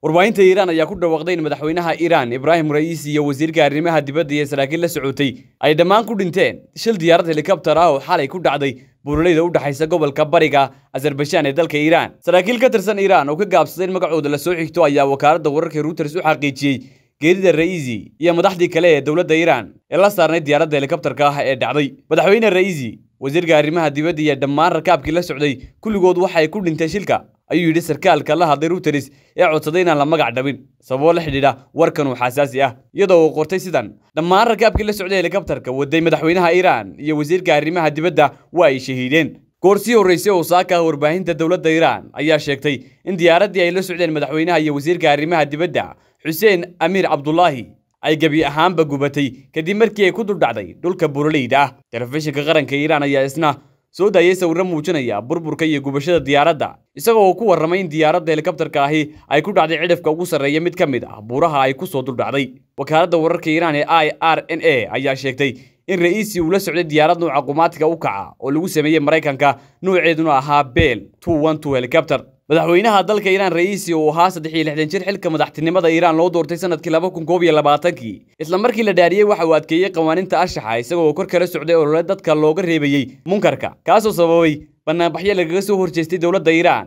warbaahinta iiraan ayaa ku dhawaaqday in madaxweynaha iiraan ibraahim ra'iisi iyo wasiirka arrimaha dibadda iyo saraakiil la socotay ay dhammaan ku dhinteen shil diyaarad helikobtar ah oo xalay ku dhacday buuraleyda u dhexaysa gobolka bariga azarbaijan ee dalka iiraan saraakiil ka tirsan iiraan oo ka gaabsaday in magacooda lasoo xigto ayaa wakaaladda wararka reuters u xaqiijiyey geerida ra'iisi iyo madaxdii kale ee dowladda iiraan ee la saarnay diyaaradda helikobtarka ah ee dhacday madaxweyne ra'iisi wasiirka arrimaha dibadda iyo dhammaan rakaabkii la socday kulligood waxaay ku dhinteen shilka ayuu yidhi sarkaalka la hadlay ruteris ee codsaday inaan la magac dhabin sababo la xidhiidha warkan uu xasaasi ah iyadoo uu qortay sidan dhammaan rakaabkii la socday helikabtarka waday madaxweynaha iiraan iyo wasiirka arrimaha dibadda waa ay shahiideen goorsii horreysay oo saaka ah warbaahinta dowladda iiraan ayaa sheegtay in diyaaraddii ay la socdeen madaxweynaha iyo wasiirka arrimaha dibadda xuseen amiir cabdulaahi ay gebi ahaanba gubatay kadib markii ay ku duldhacday dhulka buraleyda ah telefishinka qaranka iiraan ayaa isna soo daayay sawirro muujinaya burburka iyo gubashada diyaaradda isagoo uu ku warramay in diyaaradda helikabtarka ahi ay ku dhacday cidhifka ugu sarreeya mid ka mid ah buuraha ay ku soo duldhacday wakaaladda wararka iiraan ee i r n a ayaa sheegtay in ra'iisii uu la socday diyaarad nuuca qumaatiga u kaca oo lagu sameeyey maraykanka nuuceeduna ahaa beel helikabtar madaxweynaha dalka iiraan ra'iisi uu ahaa saddex iyo lixdan jir xilka madaxtinimada iiraan loo doortay sannadkii laba kun koob iyo labaatankii isla markii la dhaariyey waxa uu adkeeyey qawaaniinta ashaxa isagoo kor kala socday olole dadka looga reebayey munkarka kaasoo sababay bannaanbaxyo lagaga soo horjeestay dowladda iiraan